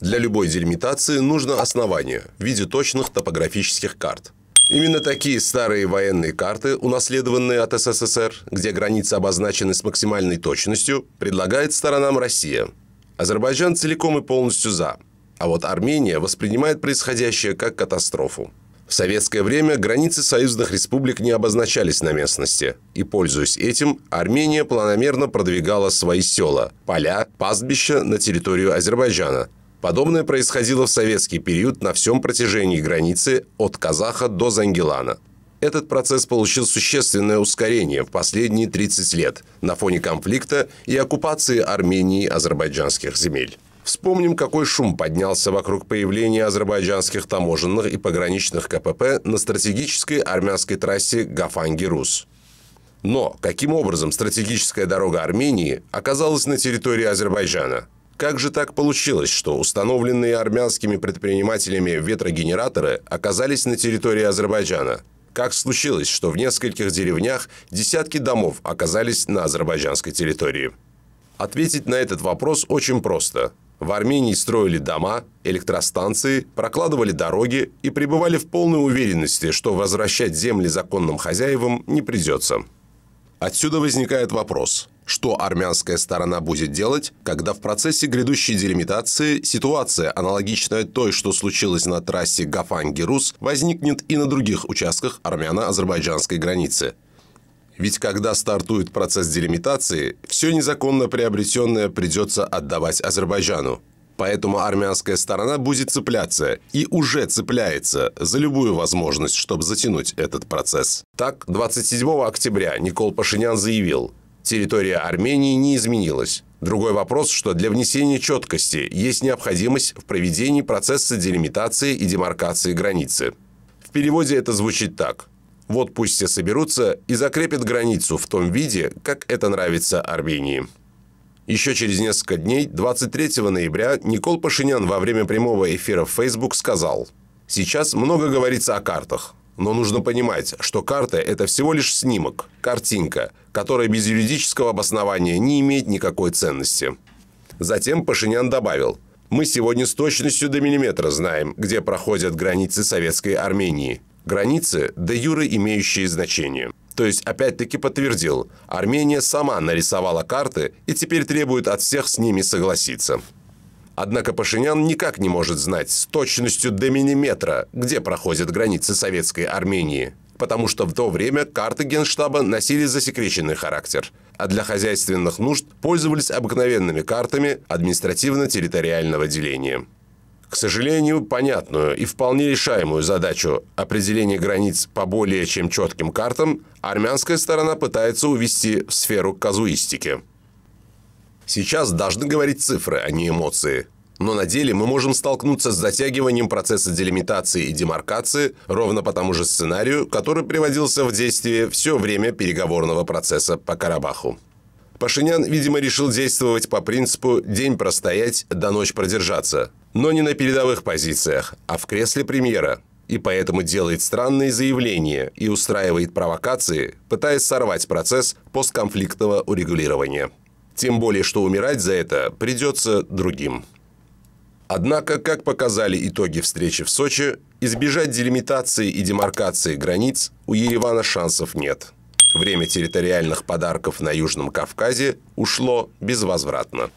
Для любой делимитации нужно основание в виде точных топографических карт. Именно такие старые военные карты, унаследованные от СССР, где границы обозначены с максимальной точностью, предлагает сторонам Россия. Азербайджан целиком и полностью за. А вот Армения воспринимает происходящее как катастрофу. В советское время границы союзных республик не обозначались на местности, и, пользуясь этим, Армения планомерно продвигала свои села, поля, пастбища на территорию Азербайджана, Подобное происходило в советский период на всем протяжении границы от Казаха до Зангелана. Этот процесс получил существенное ускорение в последние 30 лет на фоне конфликта и оккупации Армении азербайджанских земель. Вспомним, какой шум поднялся вокруг появления азербайджанских таможенных и пограничных КПП на стратегической армянской трассе Гафангирус. Но каким образом стратегическая дорога Армении оказалась на территории Азербайджана – как же так получилось, что установленные армянскими предпринимателями ветрогенераторы оказались на территории Азербайджана? Как случилось, что в нескольких деревнях десятки домов оказались на азербайджанской территории? Ответить на этот вопрос очень просто. В Армении строили дома, электростанции, прокладывали дороги и пребывали в полной уверенности, что возвращать земли законным хозяевам не придется. Отсюда возникает вопрос – что армянская сторона будет делать, когда в процессе грядущей делимитации ситуация, аналогичная той, что случилась на трассе Гафан-Герус, возникнет и на других участках армяно-азербайджанской границы? Ведь когда стартует процесс делимитации, все незаконно приобретенное придется отдавать Азербайджану. Поэтому армянская сторона будет цепляться и уже цепляется за любую возможность, чтобы затянуть этот процесс. Так, 27 октября Никол Пашинян заявил – территория Армении не изменилась. Другой вопрос, что для внесения четкости есть необходимость в проведении процесса делимитации и демаркации границы. В переводе это звучит так. Вот пусть все соберутся и закрепят границу в том виде, как это нравится Армении. Еще через несколько дней, 23 ноября, Никол Пашинян во время прямого эфира в Facebook сказал, «Сейчас много говорится о картах. Но нужно понимать, что карта – это всего лишь снимок, картинка, которая без юридического обоснования не имеет никакой ценности. Затем Пашинян добавил, «Мы сегодня с точностью до миллиметра знаем, где проходят границы Советской Армении. Границы – де юры имеющие значение». То есть, опять-таки подтвердил, Армения сама нарисовала карты и теперь требует от всех с ними согласиться. Однако Пашинян никак не может знать с точностью до миллиметра, где проходят границы советской Армении потому что в то время карты генштаба носили засекреченный характер, а для хозяйственных нужд пользовались обыкновенными картами административно-территориального деления. К сожалению, понятную и вполне решаемую задачу определения границ по более чем четким картам армянская сторона пытается увести в сферу казуистики. Сейчас должны говорить цифры, а не эмоции. Но на деле мы можем столкнуться с затягиванием процесса делимитации и демаркации ровно по тому же сценарию, который приводился в действие все время переговорного процесса по Карабаху. Пашинян, видимо, решил действовать по принципу «день простоять, до ночь продержаться», но не на передовых позициях, а в кресле премьера, и поэтому делает странные заявления и устраивает провокации, пытаясь сорвать процесс постконфликтного урегулирования. Тем более, что умирать за это придется другим. Однако, как показали итоги встречи в Сочи, избежать делимитации и демаркации границ у Еревана шансов нет. Время территориальных подарков на Южном Кавказе ушло безвозвратно.